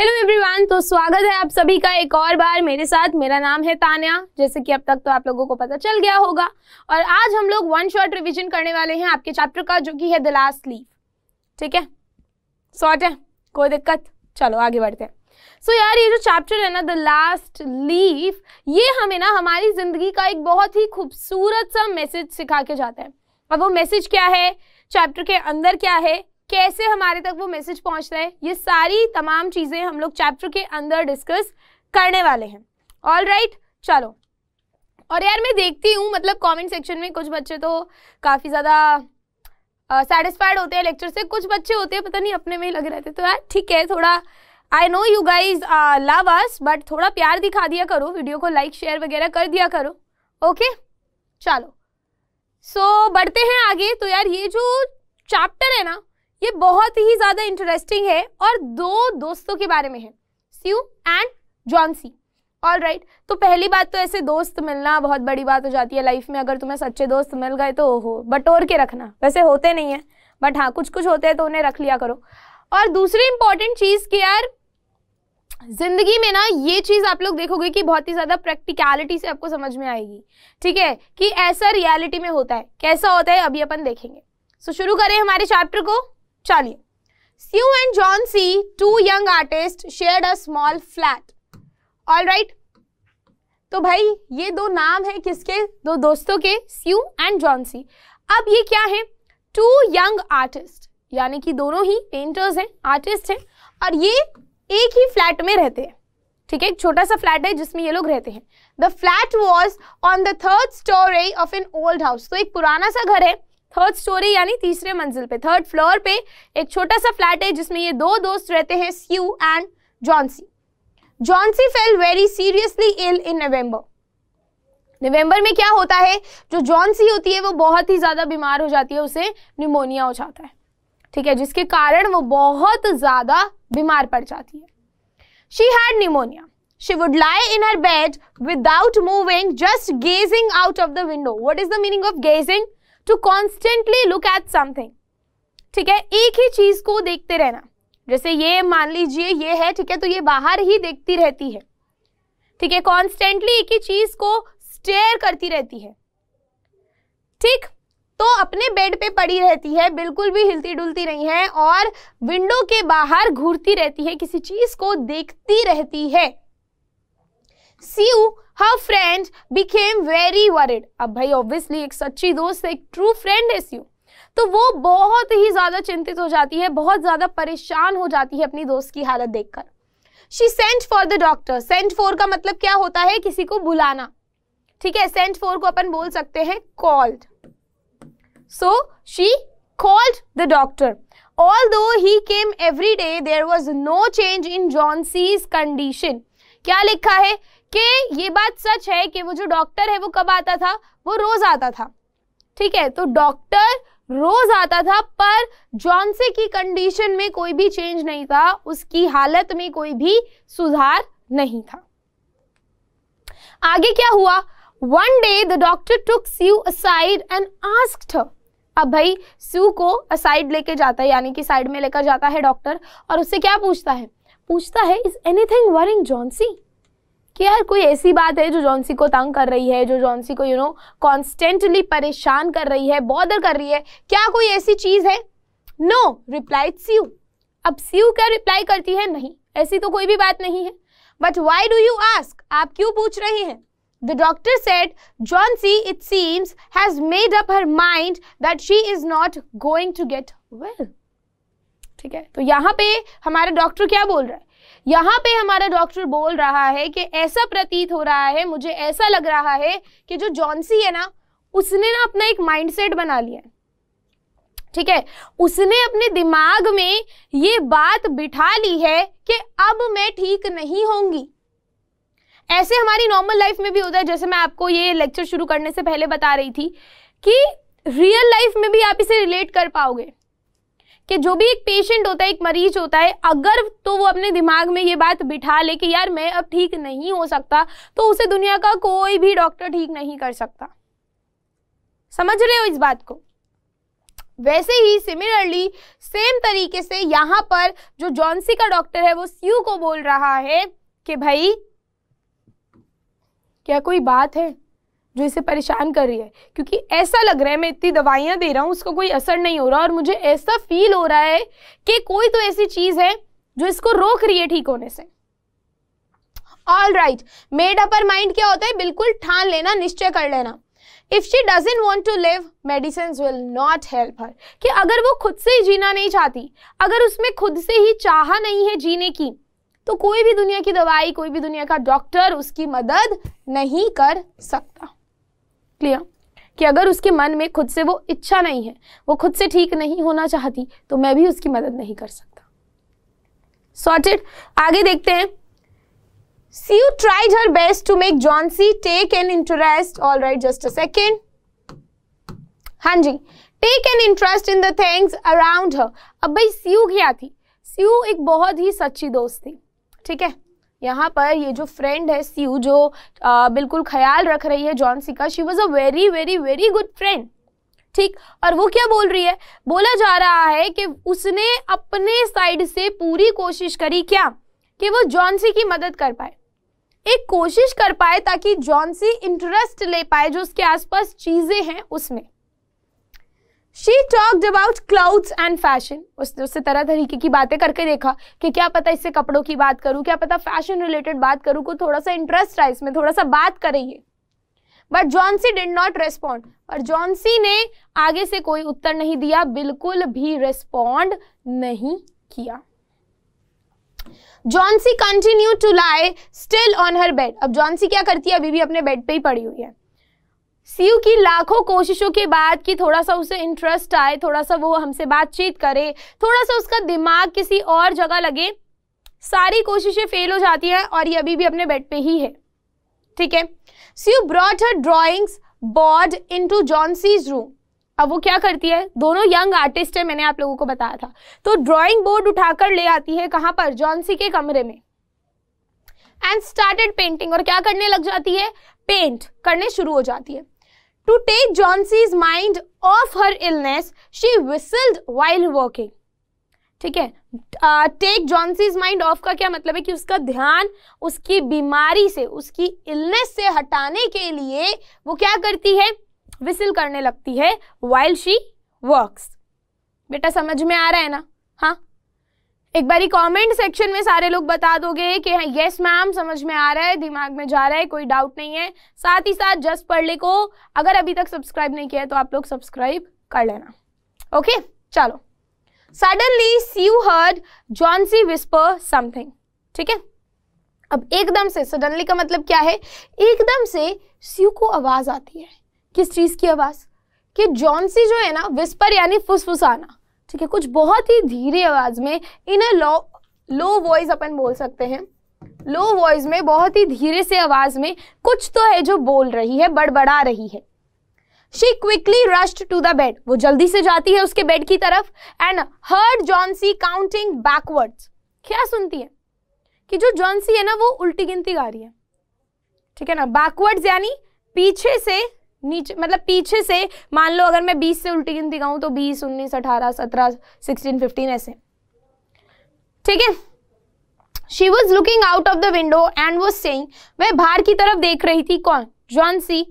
Hello everyone तो स्वागत है आप सभी का एक और बार मेरे साथ मेरा नाम है तान्या जैसे कि अब तक तो आप लोगों को पता चल गया होगा और आज हम लोग वन शॉट रिवीजन करने वाले हैं आपके चैप्टर का जो कि है द लास्ट लीव ठीक है शॉर्ट है कोई दिक्कत चलो आगे बढ़ते हैं सो so, यार ये जो चैप्टर है ना द लास्ट लीफ ये हमें ना हमारी ज़िंदगी का एक बहुत ही खूबसूरत सा मैसेज सिखा के जाता है अब वो मैसेज क्या है चैप्टर के अंदर क्या है कैसे हमारे तक वो मैसेज पहुंच रहा है ये सारी तमाम चीज़ें हम लोग चैप्टर के अंदर डिस्कस करने वाले हैं ऑल राइट right, चलो और यार मैं देखती हूँ मतलब कमेंट सेक्शन में कुछ बच्चे तो काफ़ी ज़्यादा सेटिस्फाइड होते हैं लेक्चर से कुछ बच्चे होते हैं पता नहीं अपने में ही लगे रहते तो यार ठीक है थोड़ा I know you guys love us but थोड़ा प्यार दिखा दिया करो वीडियो को लाइक शेयर वगैरह कर दिया करो ओके okay? चलो सो so, बढ़ते हैं आगे तो यार ये जो चैप्टर है ना ये बहुत ही ज्यादा इंटरेस्टिंग है और दो दोस्तों के बारे में है Sue and Johnsy all right तो पहली बात तो ऐसे दोस्त मिलना बहुत बड़ी बात हो जाती है लाइफ में अगर तुम्हें सच्चे दोस्त मिल गए तो ओहो बटोर के रखना वैसे होते नहीं है बट हाँ कुछ कुछ होते हैं तो उन्हें रख लिया करो और दूसरी इंपॉर्टेंट चीज़ कि यार जिंदगी में ना ये चीज़ आप लोग देखोगे कि बहुत ही ज़्यादा प्रैक्टिकलिटी से आपको समझ में आएगी ठीक है कि ऐसा रियलिटी में होता है कैसा होता है अभी अपन देखेंगे सो शुरू करें हमारे चैप्टर को चलिए Sue and Johnsy two young artist share a small flat all right तो भाई ये दो नाम है किसके दो दोस्तों के स्यू एंड जॉन सी अब ये क्या है टू यंग आर्टिस्ट यानी कि दोनों ही पेंटर्स हैं आर्टिस्ट हैं और ये एक ही फ्लैट में रहते हैं ठीक है एक छोटा सा फ्लैट है जिसमें ये लोग रहते हैं the flat was on the third storey of an old house तो एक पुराना सा घर है थर्ड स्टोरी यानी तीसरे मंजिल पे थर्ड फ्लोर पे एक छोटा सा फ्लैट है जिसमें ये दो दोस्त रहते हैं Sue and Johnsy Johnsy fell very seriously ill in November November में क्या होता है जो जॉनसी होती है वो बहुत ही ज़्यादा बीमार हो जाती है उसे निमोनिया हो जाता है ठीक है जिसके कारण वो बहुत ज़्यादा बीमार पड़ जाती है she had pneumonia she would lie in her bed without moving just gazing out of the window what is the meaning of gazing to constantly look at something ठीक है एक ही चीज को देखते रहना जैसे ये मान लीजिए ये है ठीक है तो ये बाहर ही देखती रहती है ठीक है कॉन्स्टेंटली एक ही चीज को स्टेयर करती रहती है ठीक तो अपने बेड पे पड़ी रहती है बिल्कुल भी हिलती डुलती नहीं है और विंडो के बाहर घूरती रहती है किसी चीज को देखती रहती है Sue her friend became very worried अब भाई ऑब्वियसली एक सच्ची दोस्त एक ट्रू फ्रेंड है सीयू तो वो बहुत ही ज्यादा चिंतित हो जाती है बहुत ज्यादा परेशान हो जाती है अपनी दोस्त की हालत देखकर she sent for the doctor sent for का मतलब क्या होता है किसी को बुलाना ठीक है सेंट फॉर को अपन बोल सकते हैं called so she called the doctor although he came every day there was no change in Johnsy's condition क्या लिखा है कि ये बात सच है कि वो जो डॉक्टर है वो कब आता था वो रोज आता था ठीक है तो डॉक्टर रोज आता था पर जॉनसे की कंडीशन में कोई भी चेंज नहीं था उसकी हालत में कोई भी सुधार नहीं था आगे क्या हुआ one day the doctor took Sue aside and ask अब भाई स्यू को असाइड लेके जाता है यानी कि साइड में लेकर जाता है डॉक्टर और उससे क्या पूछता है पूछता है इज एनीथिंग वरिंग जॉनसी कि यार कोई ऐसी बात है जो जॉन्सी को तंग कर रही है जो जॉन्सी को यू नो कॉन्स्टेंटली परेशान कर रही है बॉदर कर रही है क्या कोई ऐसी चीज़ है नो रिप्लाई सी अब सीयू क्या रिप्लाई करती है नहीं ऐसी तो कोई भी बात नहीं है but why do you ask आप क्यों पूछ रहे हैं The doctor said, C it seems, has made up her mind that she is not going to get well. ठीक है तो यहाँ पे हमारा डॉक्टर क्या बोल रहा है यहाँ पे हमारा डॉक्टर बोल रहा है कि ऐसा प्रतीत हो रहा है मुझे ऐसा लग रहा है कि जो जॉन्सी है ना उसने ना अपना एक माइंडसेट बना लिया है ठीक है उसने अपने दिमाग में ये बात बिठा ली है कि अब मैं ठीक नहीं होंगी ऐसे हमारी नॉर्मल लाइफ में भी होता है जैसे मैं आपको ये लेक्चर शुरू करने से पहले बता रही थी कि रियल लाइफ में भी आप इसे रिलेट कर पाओगे कि जो भी एक पेशेंट होता है एक मरीज होता है अगर तो वो अपने दिमाग में ये बात बिठा ले कि यार मैं अब ठीक नहीं हो सकता तो उसे दुनिया का कोई भी डॉक्टर ठीक नहीं कर सकता समझ रहे हो इस बात को वैसे ही सिमिलरली सेम तरीके से यहां पर जो जॉन्सी का डॉक्टर है वो स्यू को बोल रहा है कि भाई क्या कोई बात है जो इसे परेशान कर रही है क्योंकि ऐसा लग रहा है मैं इतनी दवाइयाँ दे रहा हूँ उसका कोई असर नहीं हो रहा और मुझे ऐसा फील हो रहा है कि कोई तो ऐसी चीज़ है जो इसको रोक रही है ठीक होने से all right made up her mind क्या होता है बिल्कुल ठान लेना निश्चय कर लेना if she doesn't want to live medicine will not help her कि अगर वो खुद से ही जीना नहीं चाहती अगर उसमें खुद से ही चाह नहीं है जीने की तो कोई भी दुनिया की दवाई कोई भी दुनिया का डॉक्टर उसकी मदद नहीं कर सकता क्लियर कि अगर उसके मन में खुद से वो इच्छा नहीं है वो खुद से ठीक नहीं होना चाहती तो मैं भी उसकी मदद नहीं कर सकता सॉर्टेड आगे देखते हैं Sue tried her best to make Johnsy take an interest all right just a second हाँ जी take an interest in the things around her अब भाई सीयू क्या थी सीयू एक बहुत ही सच्ची दोस्त थी ठीक है यहाँ पर ये जो फ्रेंड है सीयू जो आ, बिल्कुल ख्याल रख रही है जॉन्सी का she was a very very very good friend ठीक और वो क्या बोल रही है बोला जा रहा है कि उसने अपने साइड से पूरी कोशिश करी क्या कि वो जॉनसी की मदद कर पाए एक कोशिश कर पाए ताकि जॉनसी इंटरेस्ट ले पाए जो उसके आसपास चीज़ें हैं उसमें she talked about clouds and fashion उसने उससे तरह तरीके की बातें करके देखा कि क्या पता इससे कपड़ों की बात करूं क्या पता फैशन रिलेटेड बात करूं को थोड़ा सा इंटरेस्ट रहा इसमें थोड़ा सा बात करेंगे but Johnsy did not respond और जॉनसी ने आगे से कोई उत्तर नहीं दिया बिल्कुल भी रेस्पॉन्ड नहीं किया Johnsy continue to lie still on her bed अब जॉनसी क्या करती है अभी भी अपने बेड पे ही पड़ी हुई है सीयू की लाखों कोशिशों के बाद कि थोड़ा सा उसे इंटरेस्ट आए थोड़ा सा वो हमसे बातचीत करे थोड़ा सा उसका दिमाग किसी और जगह लगे सारी कोशिशें फेल हो जाती हैं और ये अभी भी अपने बेड पे ही है ठीक है Sue brought her drawings board to Johnsy's room अब वो क्या करती है दोनों यंग आर्टिस्ट है मैंने आप लोगों को बताया था तो ड्रॉइंग बोर्ड उठाकर ले आती है कहां पर जॉनसी के कमरे में एंड स्टार्टेड पेंटिंग और क्या करने लग जाती है पेंट करने शुरू हो जाती है To take Johnsey's mind off her illness, she whistled while working. ठीक है टेक जॉनसीज माइंड ऑफ का क्या मतलब है कि उसका ध्यान उसकी बीमारी से उसकी इलनेस से हटाने के लिए वो क्या करती है विसिल करने लगती है वाइल्ड शी वर्क्स बेटा समझ में आ रहा है ना हाँ एक बारी कमेंट सेक्शन में सारे लोग बता दोगे कि यस हाँ, मैम समझ में आ रहा है दिमाग में जा रहा है कोई डाउट नहीं है साथ ही साथ जस्ट पढ़ले को अगर अभी तक सब्सक्राइब नहीं किया है तो आप लोग सब्सक्राइब कर लेना ओके चलो suddenly Sue heard Johnsy whisper something ठीक है अब एकदम से सडनली का मतलब क्या है एकदम से स्यू को आवाज आती है किस चीज की आवाज कि जॉनसी जो है ना विस्पर यानी फुसफुसाना ठीक है कुछ बहुत ही धीरे आवाज़ में इन अ लो लो वॉइस अपन बोल सकते हैं लो वॉइस में बहुत ही धीरे से आवाज़ में कुछ तो है जो बोल रही है बड़बड़ा रही है she quickly rushed to the bed वो जल्दी से जाती है उसके बेड की तरफ and heard Johnsy counting backwards क्या सुनती है कि जो जॉन्सी है ना वो उल्टी गिनती गा रही है ठीक है ना बैकवर्ड्स यानी पीछे से नीचे मतलब पीछे से मान लो अगर मैं 20 से उल्टी गिनती गाऊं तो 20, उन्नीस 18, 17, 16, 15 ऐसे ठीक है she was looking out of the window and was saying वह बाहर की तरफ देख रही थी कौन जॉन सी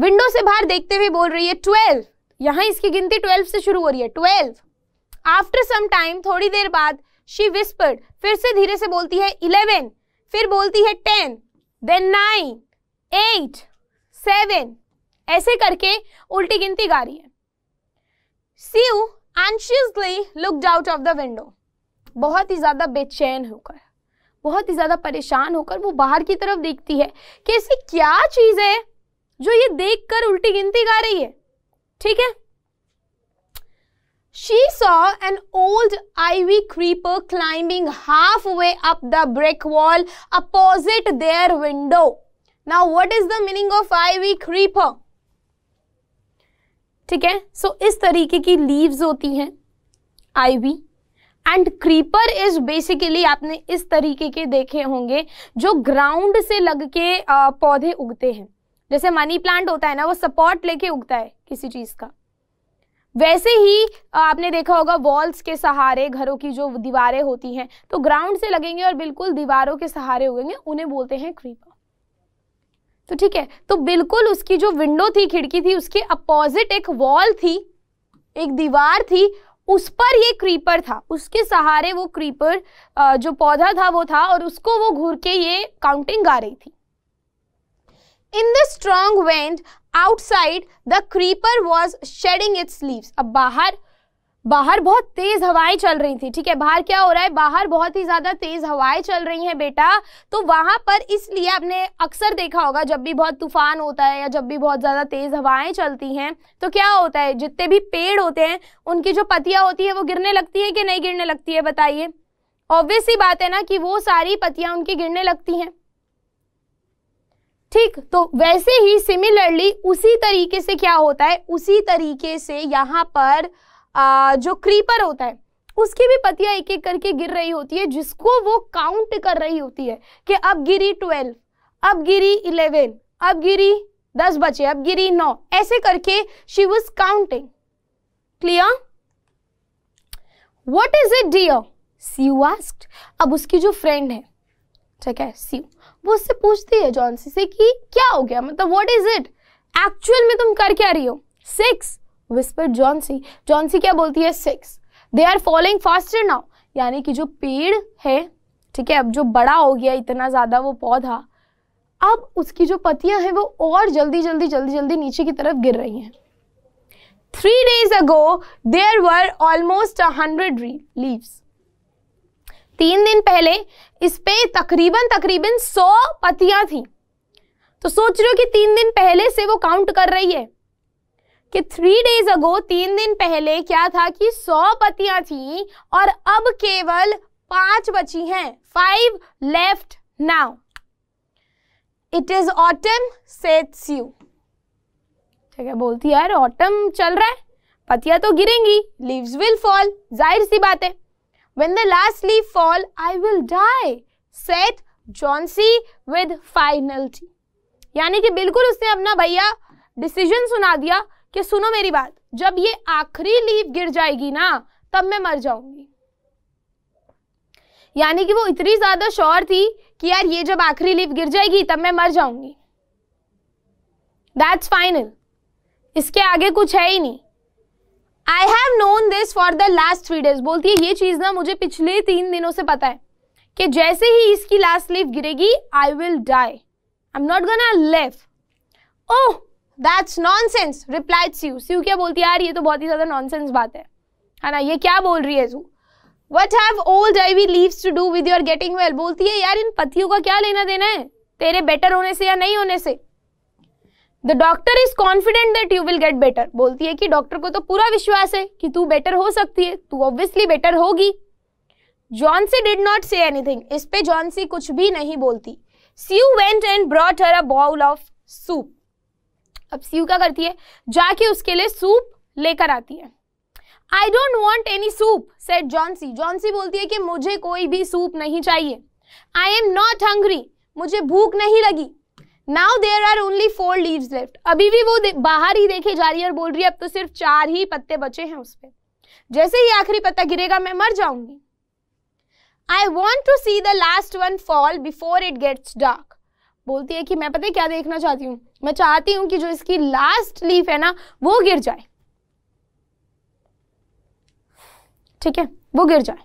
विंडो से बाहर देखते हुए बोल रही है ट्वेल्व यहाँ इसकी गिनती ट्वेल्व से शुरू हो रही है ट्वेल्व आफ्टर सम टाइम थोड़ी देर बाद शी विस्पर्ड फिर से धीरे से बोलती है इलेवन फिर बोलती है ten then nine eight seven ऐसे करके उल्टी गिनती गा रही है Sue anxiously looked out of the window बहुत ही ज़्यादा बेचैन होकर बहुत ही ज़्यादा परेशान होकर वो बाहर की तरफ देखती है कि ऐसी क्या चीज़ है जो ये देख कर उल्टी गिनती गा रही है ठीक है She saw an old ivy creeper climbing halfway up the brick wall opposite their window. Now, what is the meaning of ivy creeper? ठीक है सो so, इस तरीके की लीव्स होती हैं ivy and creeper is basically आपने इस तरीके के देखे होंगे जो ग्राउंड से लग के पौधे उगते हैं जैसे मनी प्लांट होता है ना वो सपोर्ट लेके उगता है किसी चीज़ का वैसे ही आपने देखा होगा वॉल्स के सहारे घरों की जो दीवारें होती हैं तो ग्राउंड से लगेंगे और बिल्कुल दीवारों के सहारे उगेंगे उन्हें बोलते हैं क्रीपर तो ठीक है तो बिल्कुल उसकी जो विंडो थी खिड़की थी उसके अपोजिट एक वॉल थी एक दीवार थी उस पर ये क्रीपर था उसके सहारे वो क्रीपर जो पौधा था वो था और उसको वो घूर के ये काउंटिंग गा रही थी in the strong wind outside the creeper was shedding its leaves अब बाहर बाहर बहुत तेज हवाएं चल रही थी ठीक है बाहर क्या हो रहा है बाहर बहुत ही ज्यादा तेज हवाएं चल रही हैं बेटा तो वहां पर इसलिए आपने अक्सर देखा होगा जब भी बहुत तूफान होता है या जब भी बहुत ज्यादा तेज हवाएं चलती हैं तो क्या होता है जितने भी पेड़ होते हैं उनकी जो पतियां होती है वो गिरने लगती है कि नहीं गिरने लगती है बताइए ऑब्वियस ही बात है ना कि वो सारी पतियां उनकी गिरने लगती हैं ठीक तो वैसे ही सिमिलरली उसी तरीके से क्या होता है उसी तरीके से यहाँ पर जो क्रीपर होता है उसकी भी पतियां एक एक करके गिर रही होती है जिसको वो काउंट कर रही होती है कि अब गिरी ट्वेल्व अब गिरी इलेवन अब गिरी दस बचे अब गिरी नौ ऐसे करके she was counting clear what is it dear Sue asked अब उसकी जो फ्रेंड है ठीक है सीयू वो उससे पूछती है जॉनसी से कि क्या हो गया मतलब वट इज इट एक्चुअल में तुम कर क्या रही हो सिक्स विस्पर जॉनसी जॉनसी क्या बोलती है six they are following faster now यानी कि जो पेड़ है ठीक है अब जो बड़ा हो गया इतना ज़्यादा वो पौधा अब उसकी जो पतियां हैं वो और जल्दी जल्दी जल्दी जल्दी नीचे की तरफ गिर रही हैं three days ago there were almost a hundred leaves तीन दिन पहले इस पे तकरीबन तकरीबन सौ पतियां थी तो सोच रहे हो कि तीन दिन पहले से वो काउंट कर रही है कि थ्री डेज अगो तीन दिन पहले क्या था कि सौ पतियां थी और अब केवल पांच बची हैं five left now it is autumn said Sue ठीक है बोलती यार ऑटम चल रहा है पतियां तो गिरेंगी लीव्स विल फॉल जाहिर सी बात है when the last leaf fall I will die said Johnsy with final यानी कि बिल्कुल उसने अपना भैया डिसीजन सुना दिया कि सुनो मेरी बात जब ये आखिरी लीव गिर जाएगी ना तब मैं मर जाऊंगी यानी कि वो इतनी ज्यादा श्योर थी कि यार ये जब आखिरी लीव गिर जाएगी तब मैं मर जाऊंगी दैट्स फाइनल इसके आगे कुछ है ही नहीं I have known this for the last three days बोलती है ये चीज ना मुझे पिछले तीन दिनों से पता है कि जैसे ही इसकी लास्ट लीव गिरेगी I will die I am not gonna live oh that's nonsense replied Sue Sue क्या बोलती है यार ये तो बहुत ही ज़्यादा नॉनसेंस बात है है ना ये क्या बोल रही है Sue what have old ivy leaves to do with your getting well बोलती है यार इन पतियों का क्या लेना देना है तेरे बेटर होने से या नहीं होने से the doctor is confident that you will get better बोलती है कि डॉक्टर को तो पूरा विश्वास है कि तू बेटर हो सकती है तू ऑब्वियसली बेटर होगी Johnsy did not say anything इस पे जॉनसी कुछ भी नहीं बोलती Sue went and brought her a bowl of soup अब सीयू क्या करती है जाके उसके लिए सूप लेकर आती है I don't want any soup said Johnsy Johnsy बोलती है कि मुझे कोई भी सूप नहीं चाहिए आई एम नॉट हंग्री मुझे भूख नहीं लगी now there are only four leaf left अभी भी वो बाहर ही देखे जा रही है और बोल रही है अब तो सिर्फ चार ही पत्ते बचे हैं उस पर जैसे ही आखिरी पत्ता गिरेगा मैं मर जाऊंगी I want to see the last one fall before it gets dark बोलती है कि मैं पता क्या देखना चाहती हूँ मैं चाहती हूँ कि जो इसकी लास्ट लीफ है ना वो गिर जाए ठीक है वो गिर जाए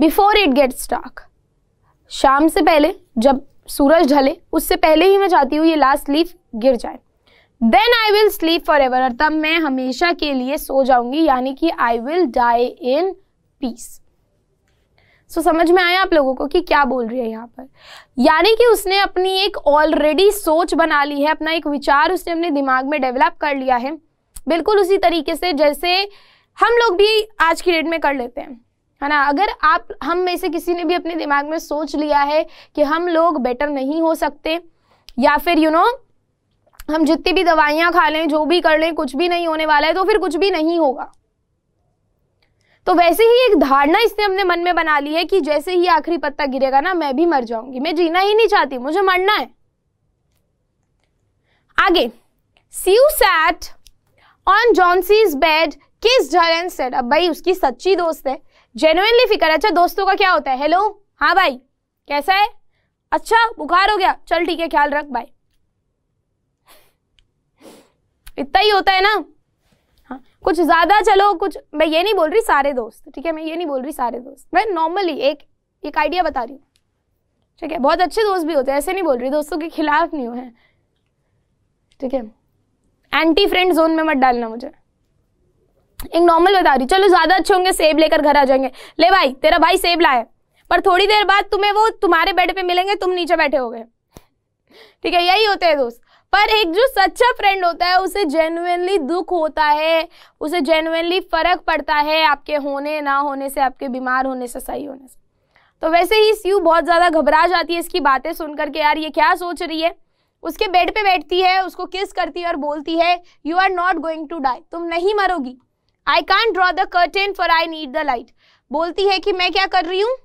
बिफोर इट गेट्स डार्क शाम से पहले जब सूरज ढले उससे पहले ही मैं चाहती हूँ ये लास्ट लीफ गिर जाए then I will sleep forever तब मैं हमेशा के लिए सो जाऊंगी यानी कि I will die in peace so so, समझ में आया आप लोगों को कि क्या बोल रही है यहाँ पर यानी कि उसने अपनी एक ऑलरेडी सोच बना ली है अपना एक विचार उसने अपने दिमाग में डेवलप कर लिया है बिल्कुल उसी तरीके से जैसे हम लोग भी आज की डेट में कर लेते हैं है ना अगर आप हम में से किसी ने भी अपने दिमाग में सोच लिया है कि हम लोग बेटर नहीं हो सकते या फिर यू you नो know, हम जितनी भी दवाइयाँ खा लें जो भी कर लें कुछ भी नहीं होने वाला है तो फिर कुछ भी नहीं होगा तो वैसे ही एक धारणा इसने अपने मन में बना ली है कि जैसे ही आखिरी पत्ता गिरेगा ना मैं भी मर जाऊंगी मैं जीना ही नहीं चाहती मुझे मरना है आगे Sue sat on Johnsy's bed kissed जरन सेट अब भाई उसकी सच्ची दोस्त है जेनुअनली फिकर अच्छा दोस्तों का क्या होता है हेलो हाँ भाई कैसा है अच्छा बुखार हो गया चल ठीक है ख्याल रख भाई इतना ही होता है ना कुछ ज़्यादा चलो कुछ मैं ये नहीं बोल रही सारे दोस्त ठीक है मैं ये नहीं बोल रही सारे दोस्त मैं नॉर्मली एक एक आइडिया बता रही हूँ ठीक है बहुत अच्छे दोस्त भी होते हैं ऐसे नहीं बोल रही दोस्तों के खिलाफ नहीं हुए ठीक है एंटी फ्रेंड जोन में मत डालना मुझे एक नॉर्मल बता रही चलो ज़्यादा अच्छे होंगे सेब लेकर घर आ जाएंगे ले भाई तेरा भाई सेब लाए पर थोड़ी देर बाद तुम्हें वो तुम्हारे बेड पे मिलेंगे तुम नीचे बैठे हो गए ठीक है यही होते हैं दोस्त पर एक जो सच्चा फ्रेंड होता है उसे जेनुअनली दुख होता है उसे जेनुअनली फ़र्क पड़ता है आपके होने ना होने से आपके बीमार होने से सही होने से तो वैसे ही सीयू बहुत ज़्यादा घबरा जाती है इसकी बातें सुनकर के यार ये क्या सोच रही है उसके बेड पे बैठती है उसको किस करती है और बोलती है you are not going to die तुम नहीं मरोगी I can't draw the curtain for I need the light बोलती है कि मैं क्या कर रही हूँ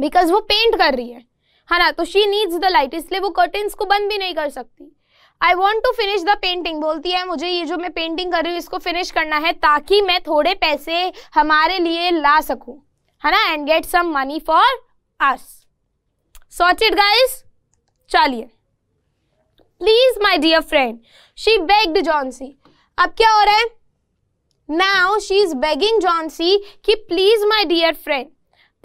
बिकॉज वो पेंट कर रही है है हाँ ना तो शी नीड्स द लाइट इसलिए वो कर्टन को बंद भी नहीं कर सकती I want to finish the painting बोलती है मुझे ये जो मैं पेंटिंग कर रही हूँ इसको फिनिश करना है ताकि मैं थोड़े पैसे हमारे लिए ला सकूँ है हाँ ना and get some money for us सॉच इट गाइज चलिए please my dear friend she begged Johnsy अब क्या हो रहा है नाउ शी इज बेगिंग सी कि please my dear friend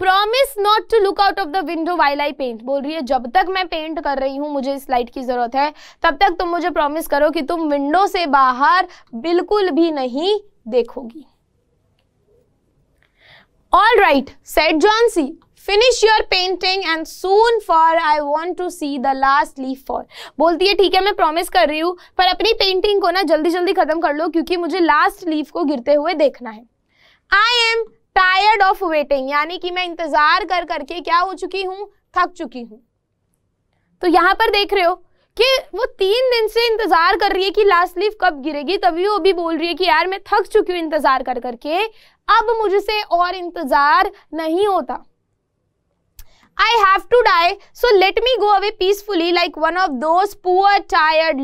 promise not to look out of the window while I paint बोल रही है जब तक मैं पेंट कर रही हूँ मुझे इस लाइट की ज़रूरत है तब तक तुम मुझे प्रॉमिस करो कि तुम विंडो से बाहर बिल्कुल भी नहीं देखोगी all right said Johnsy finish your painting and soon for I want to see the last leaf fall बोलती है ठीक है मैं प्रॉमिस कर रही हूँ पर अपनी पेंटिंग को ना जल्दी जल्दी खत्म कर लो क्योंकि मुझे लास्ट लीफ को गिरते हुए देखना है I am tired of waiting यानी कि मैं इंतजार कर करके क्या हो चुकी हूं थक चुकी हूं तो यहां पर देख रहे हो कि वो तीन दिन से इंतजार कर रही है कि लास्ट लीव कब गिरेगी तभी वो भी बोल रही है कि यार मैं थक चुकी हूँ इंतजार कर करके अब मुझसे और इंतजार नहीं होता I have to die so let me go away peacefully like one of those poor tired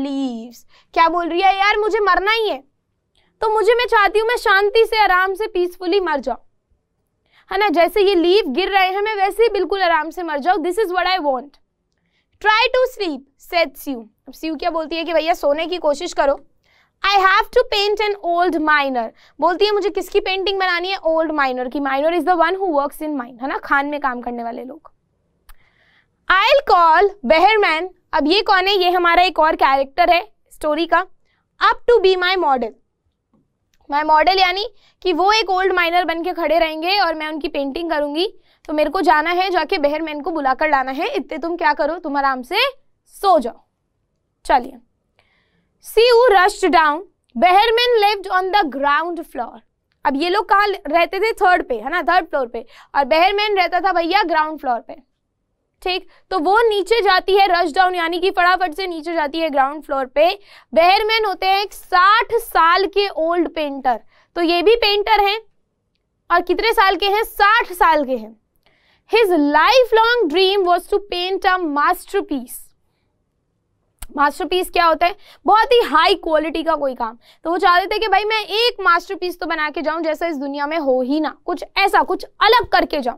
क्या बोल रही है यार मुझे मरना ही है तो मुझे मैं चाहती हूँ मैं शांति से आराम से पीसफुली मर जाऊ है ना जैसे ये लीव गिर रहे हैं मैं वैसे ही बिल्कुल आराम से मर जाऊँ this is what I want try to sleep said Sue अब स्यू क्या बोलती है कि भैया सोने की कोशिश करो I have to paint an old miner बोलती है मुझे किसकी पेंटिंग बनानी है ओल्ड माइनर की miner is the one who works in mine है ना खान में काम करने वाले लोग आई कॉल बेहरमैन अब ये कौन है ये हमारा एक और कैरेक्टर है स्टोरी का up to be my model my model यानी कि वो एक ओल्ड माइनर बन के खड़े रहेंगे और मैं उनकी पेंटिंग करूंगी तो मेरे को जाना है जाके बहर मैन को बुलाकर लाना है इतने तुम क्या करो तुम आराम से सो जाओ चलिए Sue rushed down Behrman lived on the ground floor अब ये लोग कहाँ रहते थे थर्ड पे है ना थर्ड फ्लोर पे और बहरमैन रहता था भैया ग्राउंड फ्लोर पे ठीक तो वो नीचे जाती है रश डाउन यानी कि फटाफट से नीचे जाती है ग्राउंड फ्लोर पे बहरमैन होते हैं एक साठ साल के ओल्ड पेंटर तो ये भी पेंटर हैं और कितने साल के हैं साठ साल के हैं his lifelong dream was to paint a masterpiece masterpiece क्या होता है बहुत ही हाई क्वालिटी का कोई काम तो वो चाहते थे कि भाई मैं एक मास्टरपीस तो बना के जाऊं जैसा इस दुनिया में हो ही ना कुछ ऐसा कुछ अलग करके जाऊं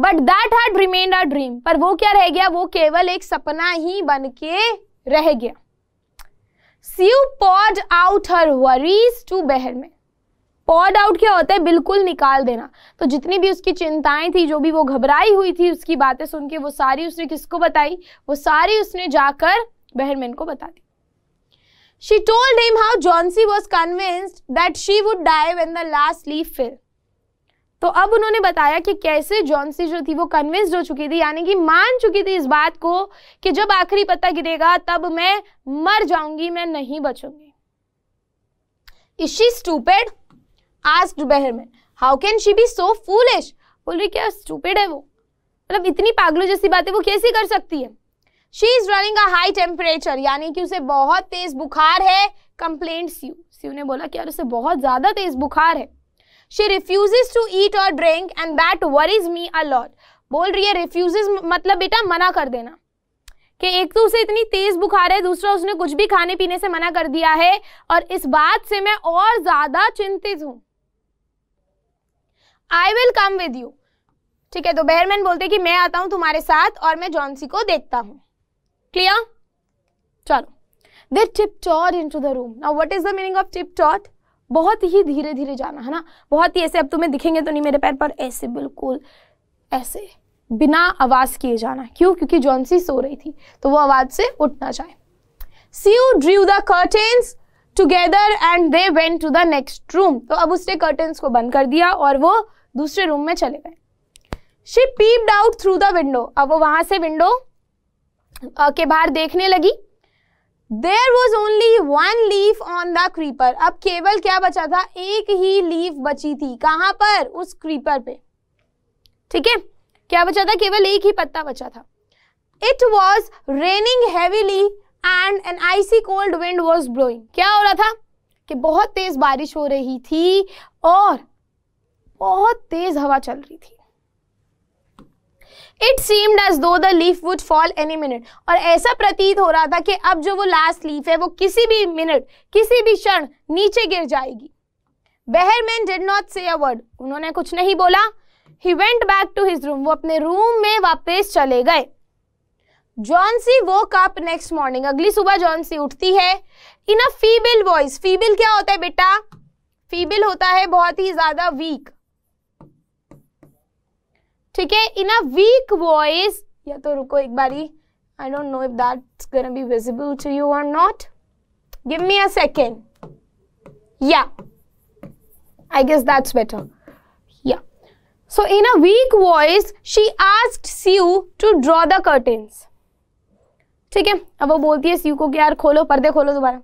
but that had remain a dream पर वो क्या रह गया वो केवल एक सपना ही बन के रह गया Sue poured out her worries to Behrman pod out क्या होता है बिल्कुल निकाल देना तो जितनी भी उसकी चिंताएं थी जो भी वो घबराई हुई थी उसकी बातें सुन के वो सारी उसने किसको बताई वो सारी उसने जाकर बहरमैन को बता दी she told him how Johnsy was convinced that she would die when the last leaf fell तो अब उन्होंने बताया कि कैसे जॉनसी जो थी वो कन्विंस्ड हो चुकी थी यानी कि मान चुकी थी इस बात को कि जब आखिरी पत्ता गिरेगा तब मैं मर जाऊंगी मैं नहीं बचूंगी इशी स्टूपेड आज दोपहर में how can she be so foolish बोल रही क्या स्टूपेड है वो मतलब इतनी पागलों जैसी बात है वो कैसे कर सकती है she is running a high temperature यानी कि उसे बहुत तेज बुखार है कंप्लेंट सीयू सीयू ने बोला कि यार उसे बहुत ज्यादा तेज बुखार है शी रिफ्यूजेज टू ईट और drink and that worries me a lot बोल रही है रिफ्यूजेज मतलब बेटा मना कर देना कि एक तो उसे इतनी तेज बुखार है दूसरा उसने कुछ भी खाने पीने से मना कर दिया है और इस बात से मैं और ज्यादा चिंतित हूं I will come with you ठीक है तो बेहरमैन बोलते कि मैं आता हूं तुम्हारे साथ और मैं जॉन्सी को देखता हूं क्लियर चलो they tiptoed into the room now what is the meaning of tiptoed बहुत ही धीरे धीरे जाना है ना बहुत ही ऐसे अब तुम्हें दिखेंगे तो नहीं मेरे पैर पर ऐसे बिल्कुल ऐसे बिना आवाज़ किए जाना क्यों क्योंकि जॉन्सी सो रही थी तो वो आवाज़ से उठ ना जाए you drew the curtains together and they went to the next room तो अब उसने कर्टेन्स को बंद कर दिया और वो दूसरे रूम में चले गए she peeped out through the window अब वो वहां से विंडो के बाहर देखने लगी there was only one leaf on the creeper अब केवल क्या बचा था एक ही लीफ बची थी कहां पर उस क्रीपर पे ठीक है क्या बचा था केवल एक ही पत्ता बचा था it was raining heavily and an icy cold wind was blowing क्या हो रहा था कि बहुत तेज बारिश हो रही थी और बहुत तेज हवा चल रही थी it seemed as though the leaf would fall any minute और ऐसा प्रतीत हो रहा था कि अब जो वो लास्ट लीफ है वो किसी भी मिनट किसी भी क्षण नीचे गिर जाएगी बेहरमैन डिड नॉट से अ वर्ड उन्होंने कुछ नहीं बोला he went back to his room वो अपने रूम में वापस चले गए जॉनसी वो कप नेक्स्ट मॉर्निंग अगली सुबह जॉनसी उठती है इन अ फीबिल वॉइस फीबिल क्या होता है बेटा फीबिल होता है बहुत ही ज्यादा वीक ठीक है इन अ वीक वॉइस या तो रुको एक बारी I don't know if that's gonna be visible to you are not give me a second या आई गेस दैट्स बेटर या so in a weak voice she asked Sue to draw the curtains ठीक है अब वो बोलती है Sue को कि यार खोलो पर्दे खोलो दोबारा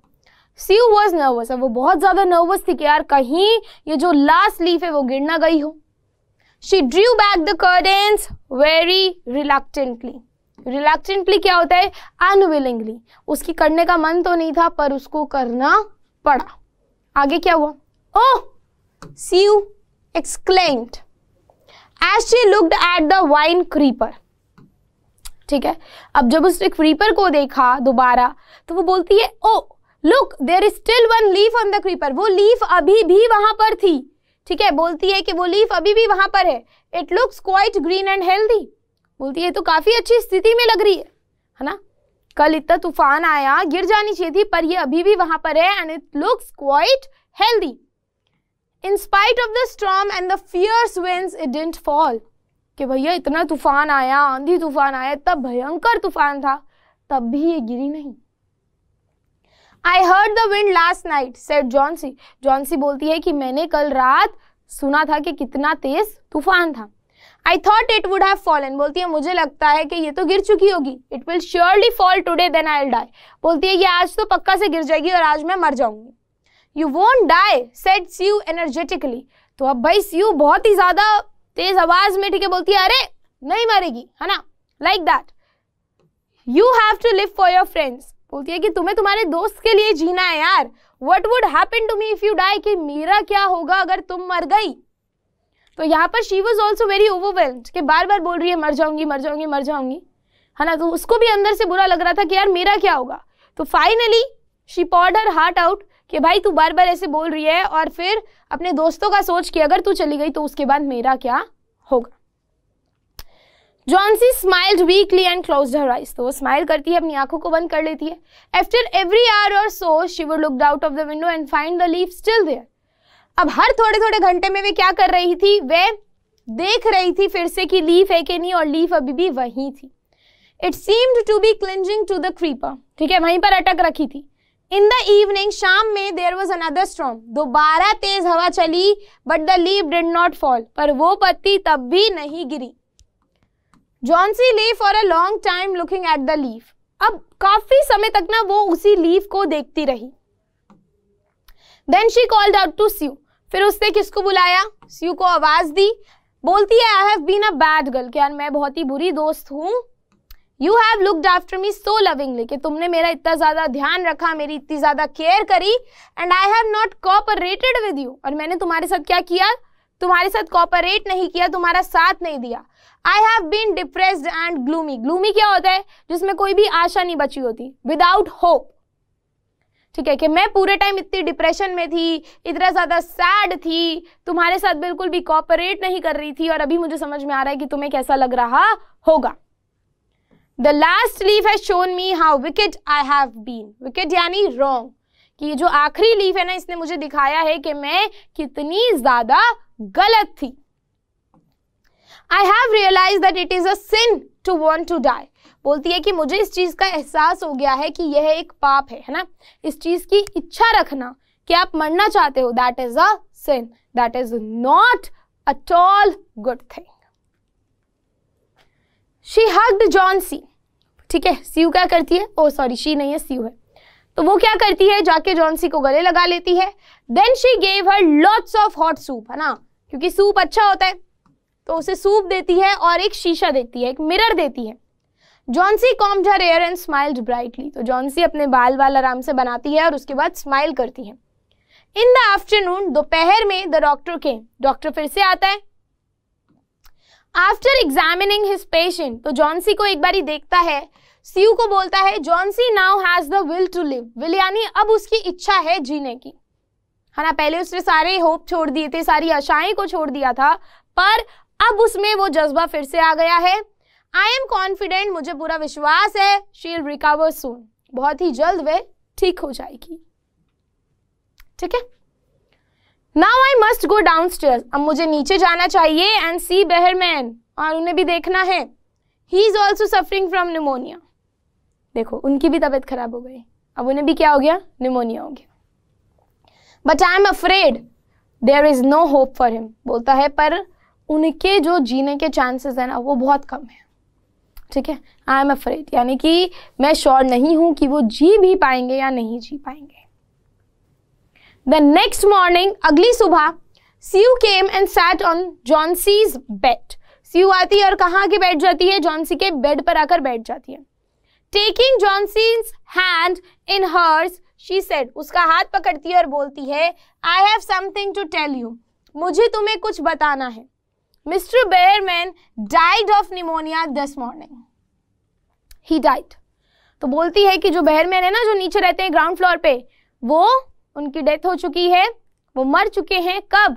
सीयू वाज नर्वस अब वो बहुत ज़्यादा नर्वस थी कि यार कहीं ये जो लास्ट लीफ है वो गिर ना गई हो she drew back the curtains very reluctantly reluctantly क्या होता है अनविलिंगली उसकी करने का मन तो नहीं था पर उसको करना पड़ा आगे क्या हुआ oh Sue exclaimed as she looked at the vine creeper ठीक है अब जब उसने क्रीपर को देखा दोबारा तो वो बोलती है oh look there is still one leaf on the creeper वो लीफ अभी भी वहां पर थी ठीक है बोलती है कि वो लीफ अभी भी वहां पर है it looks quite green and healthy बोलती है तो काफी अच्छी स्थिति में लग रही है है ना कल इतना तूफान आया गिर जानी चाहिए थी पर ये अभी भी वहां पर है and it looks quite healthy in spite of the storm and the fierce winds it didn't fall कि भैया इतना तूफान आया आंधी तूफान आया तब भयंकर तूफान था तब भी ये गिरी नहीं I heard the wind last night said Johnsy Johnsy बोलती है कि मैंने कल रात सुना था कि कितना तेज तूफान था I thought it would have बोलती है मुझे लगता है कि ये तो गिर चुकी होगी it will surely fall today then I die बोलती है कि आज तो पक्का से गिर जाएगी और आज मैं मर जाऊंगी you won't die said Sue energetically तो अब भाई स्यू बहुत ही ज्यादा तेज आवाज में ठीक है बोलती है अरे नहीं मरेगी है ना like that you have to live for your friends बोलती है कि तुम्हें तुम्हारे दोस्त के लिए जीना है यार what would happen to me if you die कि मेरा क्या होगा अगर तुम मर गई तो यहाँ पर she was also very overwhelmed कि बार बार बोल रही है मर जाऊंगी मर जाऊंगी मर जाऊंगी है ना तो उसको भी अंदर से बुरा लग रहा था कि यार मेरा क्या होगा तो फाइनली शी पॉडर हार्ट आउट कि भाई तू बार बार ऐसे बोल रही है और फिर अपने दोस्तों का सोच कि अगर तू चली गई तो उसके बाद मेरा क्या होगा Johnsy smiled weakly and close her eyes तो वो स्माइल करती है अपनी आंखों को बंद कर लेती है आफ्टर एवरी आर और so she would look out of the window and find the leaf still there अब हर थोड़े थोड़े घंटे में वे क्या कर रही थी वे देख रही थी फिर से कि लीफ है कि नहीं और लीफ अभी भी वहीं थी it seemed to be clinging to the creeper ठीक है वहीं पर अटक रखी थी इन द इवनिंग शाम में देयर वॉज अनदर स्ट्रॉम दोबारा तेज हवा चली but the leaf did not fall पर वो पत्ती तब भी नहीं गिरी Johnsy lay for a long time looking at the leaf अब काफी समय तक ना वो उसी लीफ को देखती रही then she called out to Sue फिर उसने किसको बुलाया स्यू को आवाज दी बोलती है I have been a bad girl कि यार मैं बहुत ही बुरी दोस्त हूँ you have looked after me so lovingly कि तुमने मेरा इतना ज़्यादा ध्यान रखा मेरी इतनी ज़्यादा केयर करी and I have not cooperated with you और मैंने तुम्हारे साथ क्या किया तुम्हारे साथ कॉपरेट नहीं किया तुम्हारा साथ नहीं दिया I have been depressed and gloomy gloomy क्या होता है जिसमें कोई भी आशा नहीं बची होती विदाउट होप ठीक है कि मैं पूरे टाइम इतनी डिप्रेशन में थी इतना ज़्यादा सैड थी तुम्हारे साथ बिल्कुल भी कॉपरेट नहीं कर रही थी और अभी मुझे समझ में आ रहा है कि तुम्हें कैसा लग रहा होगा the last leaf has shown me how wicked I have been wicked यानी रॉन्ग कि ये जो आखिरी लीफ है ना इसने मुझे दिखाया है कि मैं कितनी ज्यादा गलत थी I have realise that it is अन टू वॉन्ट टू डाई बोलती है कि मुझे इस चीज़ का एहसास हो गया है कि यह एक पाप है है ना इस चीज़ की इच्छा रखना कि आप मरना चाहते हो दैट इज अन that is not at all good thing she hugged Johnsy ठीक है सीयू क्या करती है ओ सॉरी शी नहीं है सीयू है तो वो क्या करती है जाके जॉन्सी को गले लगा लेती है then she gave her lots of hot soup है ना क्योंकि सूप अच्छा होता है तो उसे सूप देती है और एक शीशा देती है एक मिरर देती है Johnsy combed her hair and smiled brightly तो जॉन्सी अपने बाल बाल आराम से बनाती है और उसके बाद स्माइल करती है इन द आफ्टरनून दोपहर में द डॉक्टर के डॉक्टर फिर से आता है आफ्टर एग्जामिनिंग हिज पेशेंट तो जॉन्सी को एक बार देखता है सीयू को बोलता है Johnsy now has the will to live will यानी अब उसकी इच्छा है जीने की है ना पहले उसने सारे होप छोड़ दिए थे सारी आशाएं को छोड़ दिया था पर अब उसमें वो जज्बा फिर से आ गया है आई एम कॉन्फिडेंट मुझे पूरा विश्वास है शी रिकवर सून बहुत ही जल्द वे ठीक हो जाएगी ठीक है now I must go down अब मुझे नीचे जाना चाहिए एंड सी बेहरमैन और उन्हें भी देखना है he is also suffering from pneumonia देखो उनकी भी तबीयत खराब हो गई अब उन्हें भी क्या हो गया निमोनिया हो गया but I am afraid there is no hope for him बोलता है पर उनके जो जीने के चांसेस हैं ना वो बहुत कम है ठीक है आई एम अफ्रेड यानी कि मैं श्योर नहीं हूं कि वो जी भी पाएंगे या नहीं जी पाएंगे द नेक्स्ट मॉर्निंग अगली सुबह Sue came and sat on Johnsy's bed Sue आती है और कहाँ आके बैठ जाती है जॉनसी के बेड पर आकर बैठ जाती है taking Johnsy's hand in hers she said उसका हाथ पकड़ती है और बोलती है I have something to tell you मुझे तुम्हें कुछ बताना है Mr Behrman died of pneumonia this morning he died तो बोलती है कि जो बेयरमैन है ना जो नीचे रहते हैं ग्राउंड फ्लोर पे वो उनकी डेथ हो चुकी है वो मर चुके हैं कब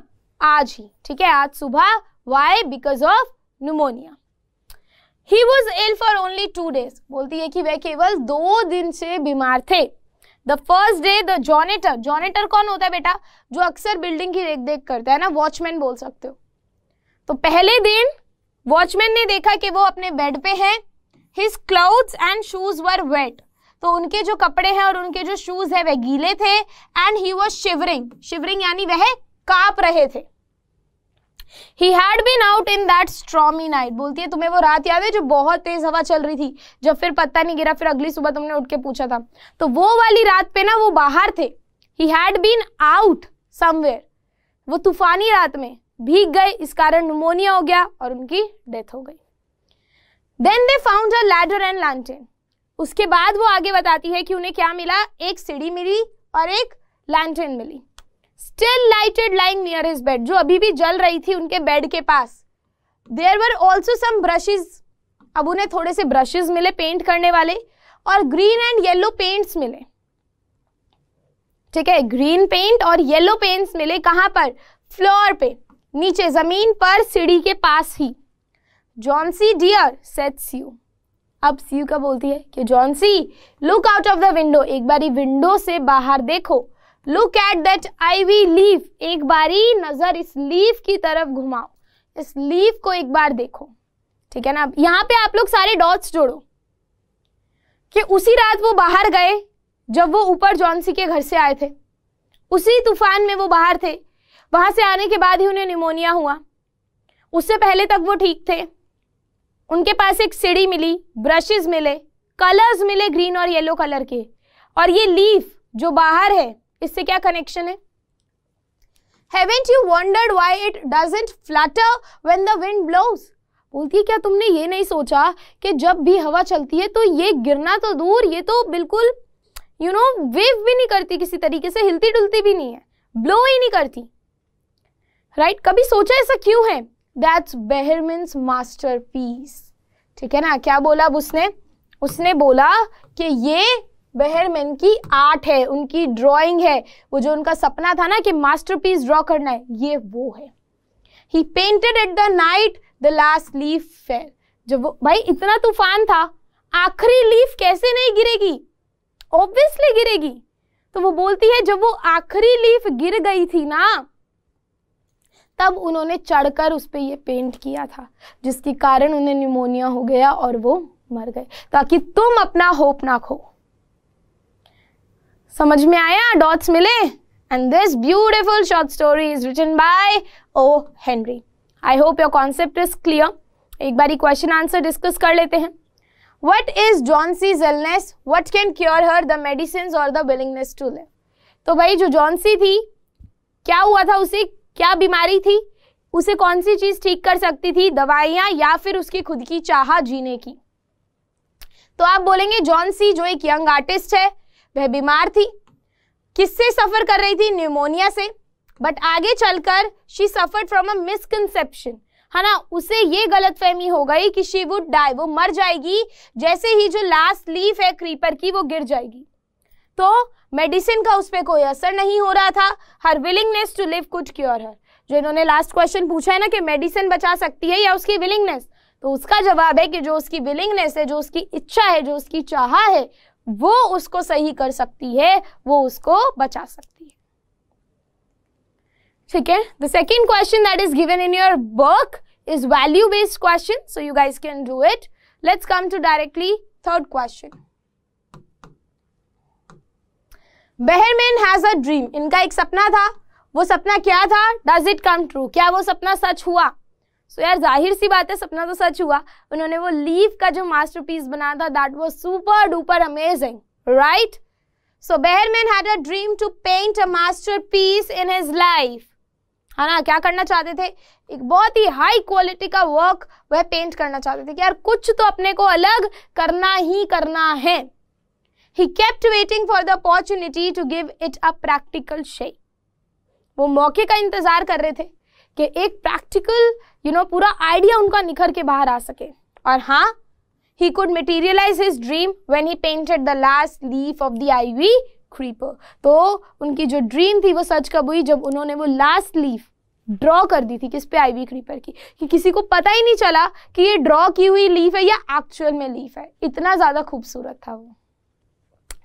आज ही ठीक है आज सुबह why because of pneumonia He was ill for only two days. बोलती है कि वह केवल दो दिन से बीमार थे the first day the janitor janitor कौन होता है बेटा जो अक्सर बिल्डिंग की देख देख करता है ना वॉचमैन बोल सकते हो तो पहले दिन वॉचमैन ने देखा कि वो अपने बेड पे है his clothes and shoes were wet तो उनके जो कपड़े हैं और उनके जो शूज है वह गीले थे and he was shivering shivering यानी वह काप रहे थे he had been out in that stormy night बोलती है तुम्हें वो रात याद है जो बहुत तेज हवा चल रही थी जब फिर पत्ता नहीं गिरा फिर अगली सुबह तुमने उठ के पूछा था तो वो वाली रात पे ना वो बाहर थे he had been out somewhere वो तूफानी रात में भीग गए इस कारण निमोनिया हो गया और उनकी डेथ हो गई then they found a ladder and lantern उसके बाद वो आगे बताती है कि उन्हें क्या मिला एक सीढ़ी मिली और एक लैंटेन मिली still lighted lying near his bed जो अभी भी जल रही थी उनके बेड के पास देर वर ऑल्सो सम ब्रशेज अब उन्हें थोड़े से ब्रशेज मिले पेंट करने वाले और ग्रीन एंड येलो पेंट्स मिले ठीक है ग्रीन पेंट और येलो पेंट्स मिले कहां पर फ्लोर पे नीचे जमीन पर सीढ़ी के पास ही जॉनसी डियर सेट सीयू अब सीयू का बोलती है कि Johnsy look out of the window एक बारी विंडो से बाहर देखो look at that ivy leaf एक बारी नजर इस लीफ की तरफ घुमाओ इस लीफ को एक बार देखो ठीक है ना यहाँ पे आप लोग सारे डॉट्स जोड़ो कि उसी रात वो बाहर गए जब वो ऊपर जॉनसी के घर से आए थे उसी तूफान में वो बाहर थे वहां से आने के बाद ही उन्हें निमोनिया हुआ उससे पहले तक वो ठीक थे उनके पास एक सीढ़ी मिली ब्रशेस मिले कलर्स मिले ग्रीन और येलो कलर के और ये लीफ जो बाहर है इससे क्या कनेक्शन है Haven't you wondered why it doesn't flutter when the wind blows? बोलती है क्या तुमने ये नहीं सोचा कि जब भी हवा चलती है तो ये गिरना तो दूर ये तो बिल्कुल यू नो वेव भी नहीं करती किसी तरीके से हिलती डुलती भी नहीं है ब्लो ही नहीं करती राइट right? कभी सोचा ऐसा क्यों है दैट्स बेहरमिन मास्टर ठीक है ना क्या बोला अब उसने उसने बोला कि ये बेहरमैन की आर्ट है उनकी ड्राइंग है वो जो उनका सपना था ना कि मास्टरपीस ड्रॉ करना है ये वो है he painted at the night the last leaf fell जब वो भाई इतना तूफान था आखिरी लीफ कैसे नहीं गिरेगी ऑब्वियसली गिरेगी तो वो बोलती है जब वो आखिरी लीफ गिर गई थी ना तब उन्होंने चढ़कर उस पर ये पेंट किया था जिसके कारण उन्हें निमोनिया हो गया और वो मर गए ताकि तुम अपना होप ना खो समझ में आया डॉट्स मिले and this beautiful short story is written by O Henry I hope your concept is clear एक बार क्वेश्चन आंसर डिस्कस कर लेते हैं what is Johnsy illness what can cure her the medicine और द विलिंगनेस टू लिव तो भाई जो Johnsy थी क्या हुआ था उसे क्या बीमारी थी उसे कौन सी चीज़ ठीक कर सकती थी दवाइयाँ या फिर उसकी खुद की चाह जीने की तो आप बोलेंगे जॉन्सी जो एक यंग आर्टिस्ट है वह बीमार थी किससे सफर कर रही थी न्यूमोनिया से बट आगे चलकर she suffer from a misconception है ना उसे ये गलत फहमी हो गई कि शी वुड डाई वो मर जाएगी जैसे ही जो लास्ट लीफ है क्रीपर की वो गिर जाएगी तो मेडिसिन का उस पर कोई असर नहीं हो रहा था her willingness to live could cure her जो इन्होंने लास्ट क्वेश्चन पूछा है ना कि मेडिसिन बचा सकती है या उसकी विलिंगनेस तो उसका जवाब है कि जो उसकी विलिंगनेस है जो उसकी इच्छा है जो उसकी चाह है वो उसको सही कर सकती है वो उसको बचा सकती है ठीक है the second question that is given in your work is value based question so you guys can do it let's come to directly third question Behrman has a dream इनका एक सपना था वो सपना क्या था डज इट कम ट्रू क्या वो सपना सच हुआ सो so, यार जाहिर सी बात है सपना तो सच हुआ उन्होंने वो लीव का जो मास्टरपीस बनाया था that was super duper amazing right so Behrman had a dream to paint a masterpiece in his life है ना क्या करना चाहते थे एक बहुत ही हाई क्वालिटी का वर्क वह पेंट करना चाहते थे कि यार कुछ तो अपने को अलग करना ही करना है he kept waiting for the opportunity to give it a practical shape वो मौके का इंतजार कर रहे थे कि एक प्रैक्टिकल यू नो पूरा आइडिया उनका निखर के बाहर आ सके और हाँ he could materialise his dream when he painted the last leaf of the ivy creeper तो उनकी जो ड्रीम थी वो सच कब हुई जब उन्होंने वो लास्ट लीफ ड्रॉ कर दी थी किस पे आई वी क्रीपर की कि किसी को पता ही नहीं चला कि ये ड्रॉ की हुई लीफ है या एक्चुअल में लीफ है इतना ज़्यादा खूबसूरत था वो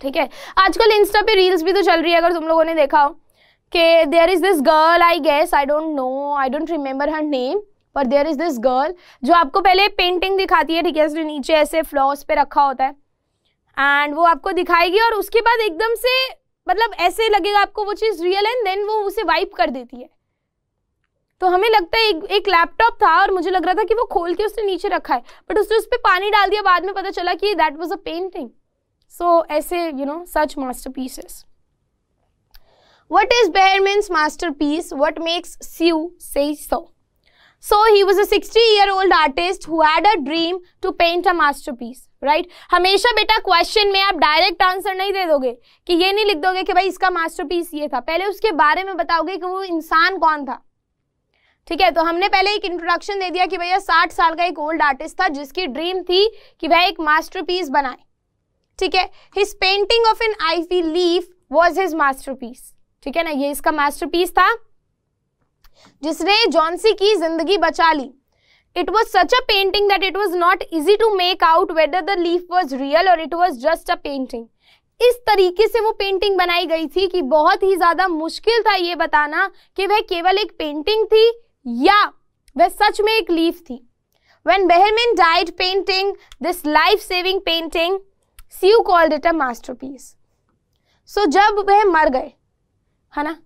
ठीक है आजकल इंस्टा पे रील्स भी तो चल रही है अगर तुम लोगों ने देखा हो के there is this girl I guess I don't know I don't remember her name पर देयर इज़ दिस गर्ल जो आपको पहले पेंटिंग दिखाती है ठीक है उसने नीचे ऐसे फ्लॉस पे रखा होता है एंड वो आपको दिखाएगी और उसके बाद एकदम से मतलब ऐसे लगेगा आपको वो चीज़ रियल एंड देन वो उसे वाइप कर देती है तो हमें लगता है एक एक लैपटॉप था और मुझे लग रहा था कि वो खोल के उसने नीचे रखा है बट उसने उस पर पानी डाल दिया बाद में पता चला कि that was a painting so ऐसे you know such masterpieces What is Behrman's masterpiece? What makes Sue say so? So he was a 60 year old artist who had a dream to paint a masterpiece. Right right? हमेशा बेटा question में आप direct answer नहीं दे दोगे कि ये नहीं लिख दोगे कि भाई इसका मास्टरपीस ये था पहले उसके बारे में बताओगे कि वो इंसान कौन था ठीक है तो हमने पहले एक इंट्रोडक्शन दे दिया कि भैया साठ साल का एक ओल्ड आर्टिस्ट था जिसकी ड्रीम थी कि वह एक मास्टरपीस बनाए ठीक है his painting of an ivy leaf was his master ठीक है ना ये इसका मास्टरपीस था जिसने जॉनसी की जिंदगी बचा ली it was such a painting that it was not easy to make out whether the leaf was real और it was just a painting इस तरीके से वो पेंटिंग बनाई गई थी कि बहुत ही ज्यादा मुश्किल था ये बताना कि वह केवल एक पेंटिंग थी या वह सच में एक लीफ थी when Behrman died painting this life saving painting see you called it a masterpiece so जब वह मर गए है ना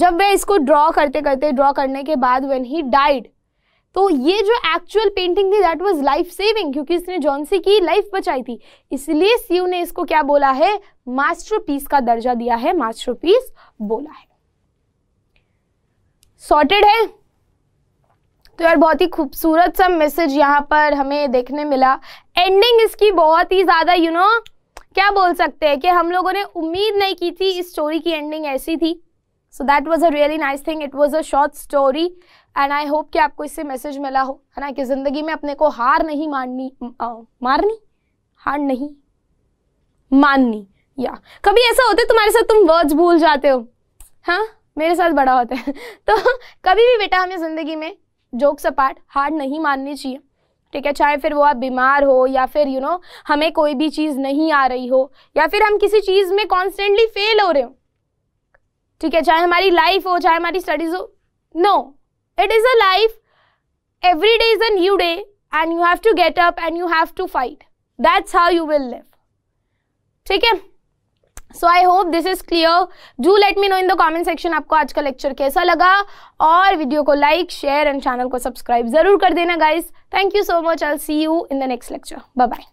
जब वे इसको ड्रॉ करते करते ड्रॉ करने के बाद वेन ही डाइड तो ये जो एक्चुअल पेंटिंग थी दैट वाज लाइफ सेविंग क्योंकि इसने जॉनसी की लाइफ बचाई थी इसलिए सीयू ने इसको क्या बोला है मास्टरपीस का दर्जा दिया है मास्टरपीस बोला है सॉर्टेड है तो यार बहुत ही खूबसूरत सा मैसेज यहाँ पर हमें देखने मिला एंडिंग इसकी बहुत ही ज़्यादा यू नो क्या बोल सकते हैं कि हम लोगों ने उम्मीद नहीं की थी इस स्टोरी की एंडिंग ऐसी थी so that was a really nice thing it was a short story and I hope कि आपको इससे मैसेज मिला हो है ना कि ज़िंदगी में अपने को हार नहीं माननी मारनी हार नहीं माननी या कभी ऐसा होता है तुम्हारे साथ तुम वर्ड्स भूल जाते हो हाँ मेरे साथ बड़ा होता है तो कभी भी बेटा हमें ज़िंदगी में जोक्स अपार्ट हार नहीं माननी चाहिए ठीक है चाहे फिर वो आप बीमार हो या फिर यू you नो know, हमें कोई भी चीज़ नहीं आ रही हो या फिर हम किसी चीज़ में कॉन्स्टेंटली फेल हो रहे हो ठीक है चाहे हमारी लाइफ हो चाहे हमारी स्टडीज हो no it is a life every day is a new day and you have to get up and you have to fight that's how you will live ठीक है so I hope this is clear do let me know in the comment section आपको आज का lecture कैसा लगा और video को like share and channel को सब्सक्राइब जरूर कर देना guys thank you so much I see you in the next lecture bye bye